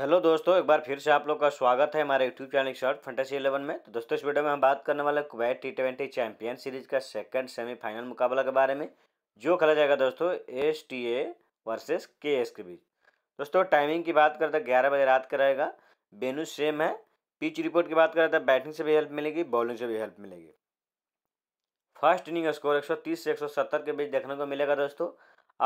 hello दोस्तों एक बार फिर से आप लोग का स्वागत है हमारे YouTube channel short fantasy eleven में तो दोस्तों इस वीडियो में हम बात करने वाले Kuwait T twenty champion series का सेकंड सेमीफाइनल मुकाबला के बारे में जो खेला जाएगा दोस्तों S T A versus K S के बीच दोस्तों टाइमिंग की बात करें तो ग्यारह बजे रात का रहेगा बेनू सेम है पिच रिपोर्ट की बात करें तो बैटिंग से भी हेल्प मिलेगी बॉलिंग से भी हेल्प मिलेगी फर्स्ट इनिंग स्कोर एक से एक के बीच देखने को मिलेगा दोस्तों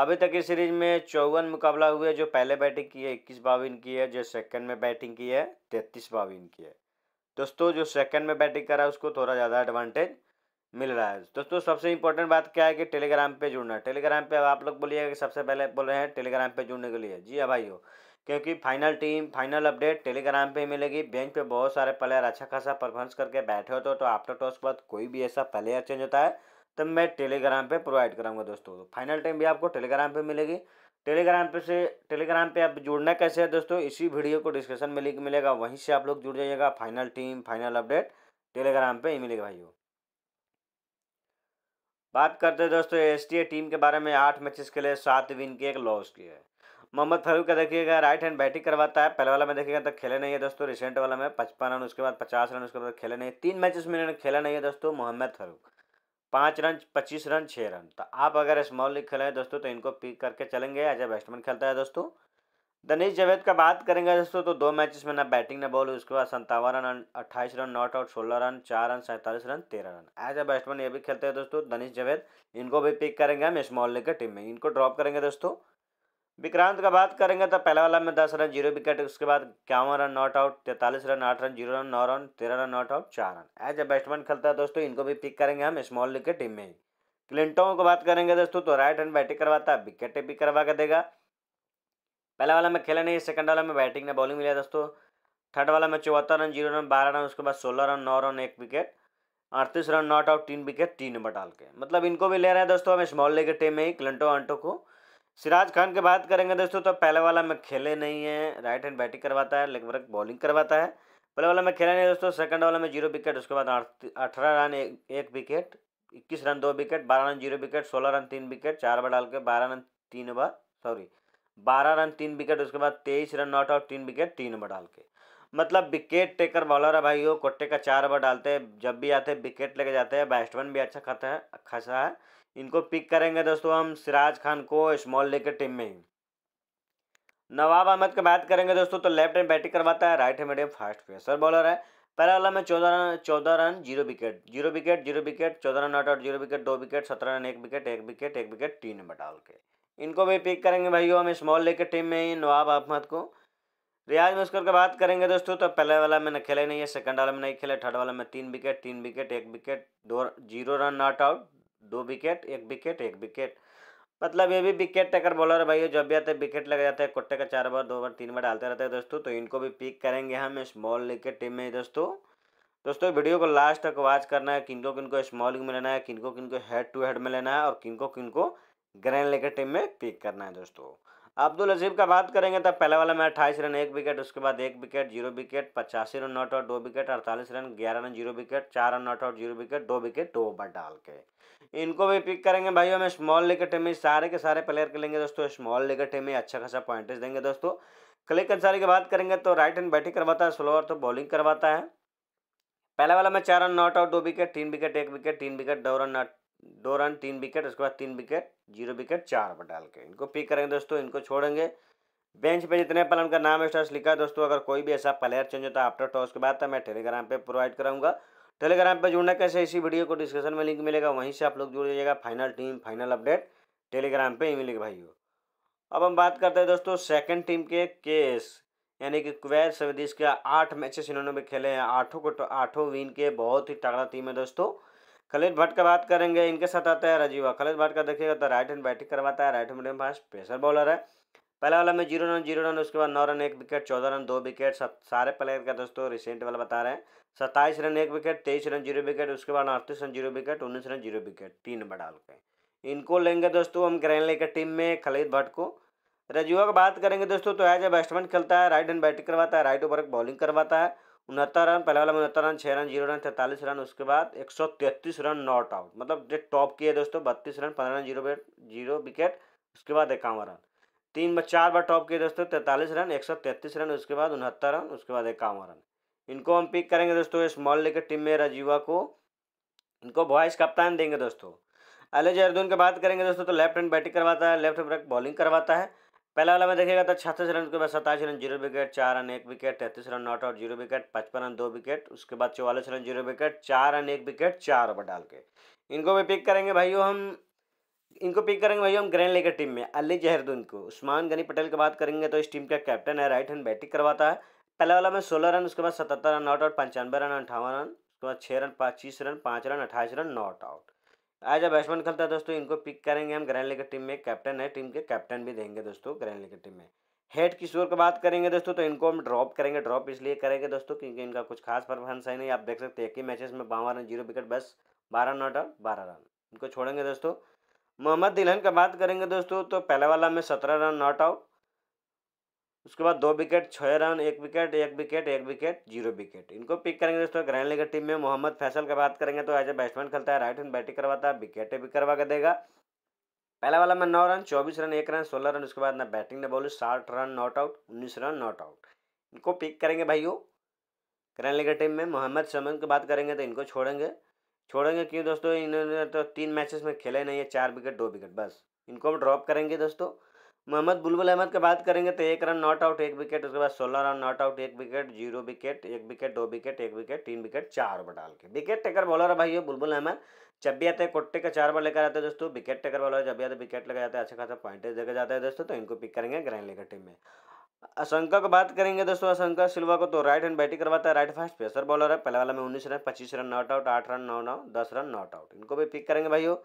अभी तक इस सीरीज में चौवन मुकाबला हुए जो पहले बैटिंग की है इक्कीस बाविन की है जो सेकंड में बैटिंग की है तैतीस बाविन की है दोस्तों जो सेकंड में बैटिंग करा है उसको थोड़ा ज़्यादा एडवांटेज मिल रहा है दोस्तों सबसे इंपॉर्टेंट बात क्या है कि टेलीग्राम पे जुड़ना टेलीग्राम पे आप लोग बोलिएगा कि सबसे पहले बोल रहे हैं टेलीग्राम पे जुड़ने के लिए जी हाँ भाई हो क्योंकि final team final update Telegram पे ही मिलेगी बेंच पे बहुत सारे प्लेयर अच्छा खासा परफॉर्मेंस करके बैठे होते हो तो आफ्टर टॉस के बाद कोई भी ऐसा प्लेयर चेंज होता है तब मैं टेलीग्राम पे प्रोवाइड कराऊंगा दोस्तों फाइनल टाइम भी आपको टेलीग्राम पे मिलेगी टेलीग्राम पे से टेलीग्राम पे आप जुड़ना कैसे है दोस्तों इसी वीडियो को डिस्कशन में लिंक मिलेगा वहीं से आप लोग जुड़ जाइएगा final team final update Telegram पे ही मिलेगा भाइयों बात करते हैं दोस्तों एस टीम के बारे में आठ मैचेस के लिए सात विन की एक लॉस की है मोहम्मद फारूक का देखिएगा राइट हैंड बैटिंग करवाता है पहले वाला में देखिएगा तो खेले नहीं है दोस्तों रिसेंट वाला में पचपन रन उसके बाद पचास रन उसके बाद खेले नहीं तीन मैचेस में खेला नहीं है दोस्तों मोहम्मद फारूक पाँच रन पच्चीस रन छः रन तो आप अगर स्मॉल लीग खेलें दोस्तों तो इनको पिक करके चलेंगे एज ए बैट्समैन खेलता है दोस्तों दनीश जावेद का बात करेंगे दोस्तों तो दो मैचेस में ना बैटिंग ना बॉल उसके बाद संतावन रन अट्ठाईस रन नॉट आउट सोलह रन चार रन सैंतालीस रन तेरह रन एज ए बैट्समैन ये भी खेलते हैं दोस्तों दनीश जावेद इनको भी पिक करेंगे हम स्मॉल लीग के टीम में इनको ड्रॉप करेंगे दोस्तों विक्रांत का बात करेंगे तो पहला वाला में दस रन जीरो विकेट उसके बाद इक्यावन रन नॉट आउट तैंतालीस रन आठ रन जीरो रन नौ रन तेरह रन नॉट आउट चार रन एज ए बैट्समैन खेलता है दोस्तों इनको भी पिक करेंगे हम स्मॉल लीग के टीम में क्लिंटों को बात करेंगे दोस्तों तो राइट हैंड बैटिंग करवाता है विकेट भी करवा के देगा पहला वाला में खेला नहीं सेकंड वाला में बैटिंग ने बॉलिंग मिला दोस्तों थर्ड वाला में चौहत्तर रन जीरो रन बारह रन उसके बाद सोलह रन नौ रन एक विकेट अड़तीस रन नॉट आउट तीन विकेट तीन नंबर डाल के मतलब इनको भी ले रहे हैं दोस्तों हम स्मॉल लीग के टीम में ही क्लिंटो अंटो को सिराज खान की बात करेंगे दोस्तों तो पहले वाला में खेले नहीं है राइट हैंड बैटिंग करवाता है लेकिन वर्क बॉलिंग करवाता है पहले वाला में खेला नहीं दोस्तों सेकंड वाला में जीरो विकेट उसके बाद अठारह रन एक विकेट इक्कीस रन दो विकेट बारह रन जीरो विकेट सोलह रन तीन विकेट चार बार डाल के बारह रन तीन ओवर सॉरी बारह रन तीन विकेट उसके बाद तेईस रन नॉट आउट तीन विकेट तीन ओवर डाल के मतलब विकेट टेकर बॉलर है भाई वो कोट्टे का चार ओवर डालते हैं जब भी आते हैं विकेट लेके जाते हैं बैट्समैन भी अच्छा खाता है खासा है इनको पिक करेंगे दोस्तों हम सिराज खान को स्मॉल लेकर टीम में नवाब अहमद की बात करेंगे दोस्तों तो लेफ्ट हैंड बैटिंग करवाता है right hand medium fast pacer bowler है पहला वाला में चौदह रन चौदह run zero wicket zero wicket zero wicket चौदह run not out zero wicket दो विकेट सत्रह रन एक विकेट एक विकेट एक विकेट तीन नंबर डाल के इनको भी पिक करेंगे भाइयों हम स्मॉल लेके टीम में ही नवाब अहमद को रियाज मुस्कर की बात करेंगे दोस्तों तो पहले वाला में खेले नहीं है सेकंड वाला में नहीं खेले थर्ड वाला में तीन विकेट तीन विकेट एक विकेट दो जीरो रन नॉट आउट दो विकेट एक विकेट एक विकेट मतलब ये भी विकेट टेकर बॉलर है भाई जब भी आते हैं विकेट लगा जाते हैं कुट्टे का चार बार दो बार तीन बार डालते रहते हैं दोस्तों तो इनको भी पिक करेंगे हम स्मॉल लीग के टीम में दोस्तों दोस्तों वीडियो को लास्ट तक वॉच करना है किनको किनको स्मॉल लीग में लेना है किनको किनको हेड टू हेड में लेना है और किनको किनको ग्रैंड लीग के टीम में पिक करना है दोस्तों अब्दुल अजीब तो का बात करेंगे तो पहले वाला में अट्ठाईस रन एक विकेट उसके बाद एक विकेट जीरो विकेट पचासी रन नॉट आउट दो विकेट अड़तालीस रन ग्यारह रन जीरो विकेट चार run not out zero wicket दो विकेट दो ओवर डाल के इनको भी पिक करेंगे भाई हमें स्मॉल लेकर टीम में सारे के सारे प्लेयर के लेंगे दोस्तों स्मॉल लेकर टीम में अच्छा खासा पॉइंटेज देंगे दोस्तों क्लिक अंसारी की बात करेंगे तो राइट हैंड बैटिंग करवाता है स्लोअर तो बॉलिंग करवाता है पहले वाला में चार रन नॉट आउट दो विकेट तीन विकेट एक विकेट तीन विकेट दो रन नॉट दो रन तीन विकेट उसके बाद तीन विकेट जीरो विकेट चार पर डाल के इनको पिक करेंगे दोस्तों इनको छोड़ेंगे बेंच पे जितने पल उनका नाम स्टार्स लिखा है दोस्तों अगर कोई भी ऐसा प्लेयर चेंज होता है आफ्टर टॉस के बाद तो मैं टेलीग्राम पे प्रोवाइड कराऊंगा टेलीग्राम पे जुड़ना कैसे इसी वीडियो को डिस्क्रिप्शन में लिंक मिलेगा वहीं से आप लोग जुड़ जाइएगा final team final update Telegram पर ही मिलेगी भाई अब हम बात करते हैं दोस्तों सेकेंड टीम के केस यानी कि कुवैत सवेदीस के आठ मैचेस इन्होंने भी खेले हैं आठों को आठों विन के बहुत ही तगड़ा टीम है दोस्तों खलेश भट्ट का बात करेंगे इनके साथ आता है राजीवा खलील भट्ट का देखिएगा तो राइट हैंड बैटिंग करवाता है right medium fast pacer bowler है पहला वाला में जीरो रन जीरो रन उसके बाद नौ रन एक विकेट चौदह रन दो विकेट सब सारे प्लेयर का दोस्तों रिसेंट वाला बता रहे हैं सत्ताईस रन एक विकेट तेईस रन जीरो विकेट उसके बाद अड़तीस रन जीरो विकेट उन्नीस रन जीरो विकेट तीन डाल के इनको लेंगे दोस्तों हम ग्रैंड लेकर टीम में खलीद भट्ट को रजुआ की बात करेंगे दोस्तों तो एज ए बैट्समैन खेलता है राइट हैंड बैटिंग करवाता है राइट ओवर बॉलिंग करवाता है उनहत्तर रन पहले वाला में उनहत्तर रन छः रन जीरो रन तैंतालीस रन उसके बाद एक सौ तैंतीस रन नॉट आउट मतलब जो टॉप किए दोस्तों बत्तीस रन पंद्रह रन जीरो बेट जीरो विकेट उसके बाद इक्यावन रन तीन बार चार बार टॉप किए दोस्तों तैंतालीस रन एक सौ तैंतीस रन उसके बाद उनहत्तर रन उसके बाद इक्यावन रन इनको हम पिक करेंगे दोस्तों स्मॉल लेकर टीम में राजीवा को इनको वॉइस कप्तान देंगे दोस्तों अले जरदून की बात करेंगे दोस्तों तो लेफ्ट हैंड बैटिंग करवाता है लेफ्ट ब्रेक बॉलिंग करवाता है पहला वाला में देखेगा तो छत्तीस रन उसके बाद सत्ताईस रन जीरो विकेट चार रन एक विकेट तैंतीस run not out zero wicket पचपन रन दो विकेट उसके बाद चौवालीस रन जीरो विकेट चार रन एक विकेट चार ओवर डाल के इनको भी पिक करेंगे भाइयों हम इनको पिक करेंगे भाई हम ग्रैंड लेकर टीम में अली जहरदून को उस्मान गनी पटेल की बात करेंगे तो इस टीम का कैप्टन है राइट हैंड बैटिंग करवाता है पहला वाला में सोलह रन उसके बाद सतहत्तर रन नॉट आउट पंचानवे रन अंठावन रन उसके बाद छः रन पच्चीस रन पाँच रन अट्ठाईस रन नॉट आउट आज बैट्समैन खेलता है दोस्तों इनको पिक करेंगे हम ग्रैंड लीग टीम में कैप्टन है टीम के कैप्टन भी देंगे दोस्तों ग्रैंड लीग टीम में हेड किशोर की बात करेंगे दोस्तों तो इनको हम ड्रॉप करेंगे ड्रॉप इसलिए करेंगे दोस्तों क्योंकि इनका कुछ खास परफॉर्मेंस है नहीं आप देख सकते हैं एक ही मैचेस में बावन रन जीरो विकेट बस बारह नॉट और बारह रन इनको छोड़ेंगे दोस्तों मोहम्मद दिलहन का बात करेंगे दोस्तों तो पहले वाला में सत्रह रन नॉट आउट उसके बाद दो विकेट छः रन एक विकेट एक विकेट एक विकेट जीरो विकेट इनको पिक करेंगे दोस्तों ग्रैंड लीग टीम में मोहम्मद फैसल का बात करेंगे तो एज ए बैट्समैन खेलता है राइट हैंड बैटिंग करवाता है विकेटें भी करवा के देगा पहला वाला में नौ रन चौबीस रन एक रन सोलह रन उसके बाद ना बैटिंग ने बोलू साठ रन नॉट आउट उन्नीस रन नॉट आउट इनको पिक करेंगे भाइयों ग्रैंड लीग टीम में मोहम्मद समन की बात करेंगे तो इनको छोड़ेंगे छोड़ेंगे क्यों दोस्तों इन्होंने तो तीन मैचेस में खेले नहीं है चार विकेट दो विकेट बस इनको हम ड्रॉप करेंगे दोस्तों मोहम्मद बुलबुल अहमद की बात करेंगे तो एक रन नॉट आउट एक विकेट उसके बाद सोलह रन नॉट आउट एक विकेट जीरो विकेट एक विकेट दो विकेट एक विकेट तीन विकेट चार ओवर डाल के विकेट टेकर बॉलर है भाई बुलबुल अहमद जब भी आते हैं कोट्टे का चार बार लेकर आते हैं दोस्तों विकेट टेकर बॉलर जब भी आते विकेट लगा जाते हैं अच्छा खासा पॉइंटेज देकर जाते हैं दोस्तों तो इनको पिक करेंगे ग्रैंड लेकर टीम में अशंका को बात करेंगे दोस्तों अशंका सिल्वा को तो राइट हैंड बैटिंग करवाता है राइट फास्ट पेसर बॉलर है पहले वाला में उन्नीस रन पच्चीस रन नॉट आउट आठ रन नौ नौ दस रन नॉट आउट इनको भी पिक करेंगे भाइयों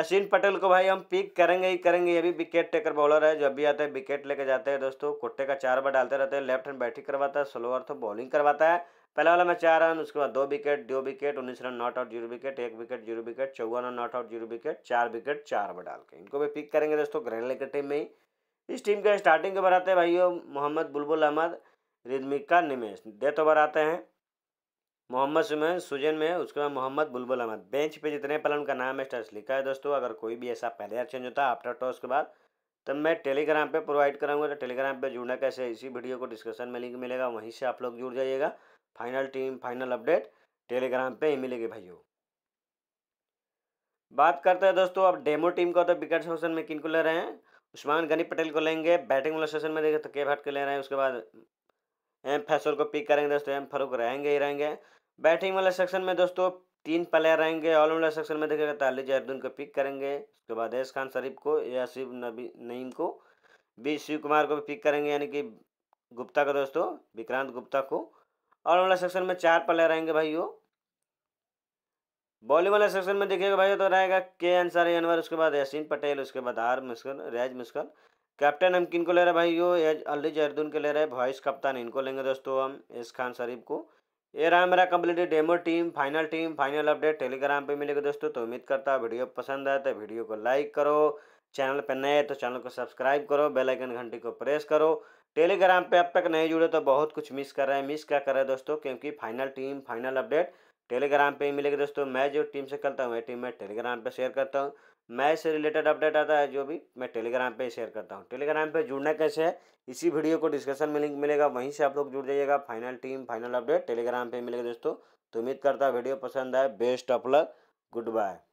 अश्विन पटेल को भाई हम पिक करेंगे ही करेंगे ये भी विकेट टेकर बॉलर है जब भी आते हैं विकेट लेके जाते हैं दोस्तों कोट्टे का चार बार डालते रहते हैं लेफ्ट हैंड बैटिंग करवाता है स्लोअर तो बॉलिंग करवाता है पहला वाला में चार रन उसके बाद दो विकेट दो विकेट उन्नीस run not out zero wicket एक विकेट जीरो विकेट चौवन run not out zero wicket चार विकेट चार बार डाल के इनको भी पिक करेंगे दोस्तों ग्रैंड लेकर टीम में ही इस टीम के स्टार्टिंग के ओवर आते हैं भाइयों मोहम्मद बुलबुल अहमद रिदमिका निमेश डेथ ओवर तो आते हैं मोहम्मद सुमैन सुजन में उसके बाद मोहम्मद बुलबुल अहमद बेंच पे जितने पहले उनका नाम है स्टर्स लिखा है दोस्तों अगर कोई भी ऐसा पहले चेंज होता है आफ्टर टॉस के बाद तो मैं टेलीग्राम पे प्रोवाइड कराऊंगा तो टेलीग्राम पे जुड़ना कैसे इसी वीडियो को डिस्कशन में लिंक मिलेगा वहीं से आप लोग जुड़ जाइएगा final team final update Telegram पर ही मिलेगी भाइयों बात करते हैं दोस्तों अब डेमो टीम का तो विकेट सेक्शन में किन को ले रहे हैं उस्मान गनी पटेल को लेंगे बैटिंग वाला सेशन में देखें तो के भट्ट को ले रहे हैं उसके बाद एम फैसल को पिक करेंगे दोस्तों एम फारूक रहेंगे ही रहेंगे बैटिंग वाले सेक्शन में दोस्तों तीन प्लेयर रहेंगे ऑल सेक्शन में देखेगा तालिज अर्दुन को पिक करेंगे उसके बाद एस खान शरीफ को यासिफ नबी नईम को बी शिव कुमार को भी पिक करेंगे यानी कि गुप्ता को दोस्तों विक्रांत गुप्ता को ऑल वाला सेक्शन में चार प्लेयर रहेंगे वो बॉलिंग वाले सेक्शन में देखिएगा भाई तो रहेगा के अंसारी अनवर उसके बाद यासीन पटेल उसके बाद आर मुस्कर रैज मुस्कर कैप्टन हम किन को ले रहे हैं भाई यो अली जहरदून के ले रहे हैं वाइस कप्तान इनको लेंगे दोस्तों हम एस खान शरीफ को ये रहा मेरा complete demo team final team final update Telegram पे मिलेगा दोस्तों तो उम्मीद करता है वीडियो पसंद आए तो वीडियो को लाइक करो चैनल पर नए तो चैनल को सब्सक्राइब करो बेल आइकन घंटी को प्रेस करो टेलीग्राम पे अब तक नहीं जुड़े तो बहुत कुछ मिस कर रहे हैं मिस क्या कर रहे हैं दोस्तों क्योंकि final team final update Telegram पे ही मिलेगी दोस्तों मैं जो टीम से करता हूँ टीम मैं टेलीग्राम पे शेयर करता हूँ मैच से रिलेटेड अपडेट आता है जो भी मैं टेलीग्राम पे शेयर करता हूँ टेलीग्राम पे जुड़ना कैसे है इसी वीडियो को डिस्कशन में लिंक मिलेगा वहीं से आप लोग जुड़ जाइएगा final team final update Telegram पर मिलेगा दोस्तों तो उम्मीद करता है वीडियो पसंद आए best of luck good bye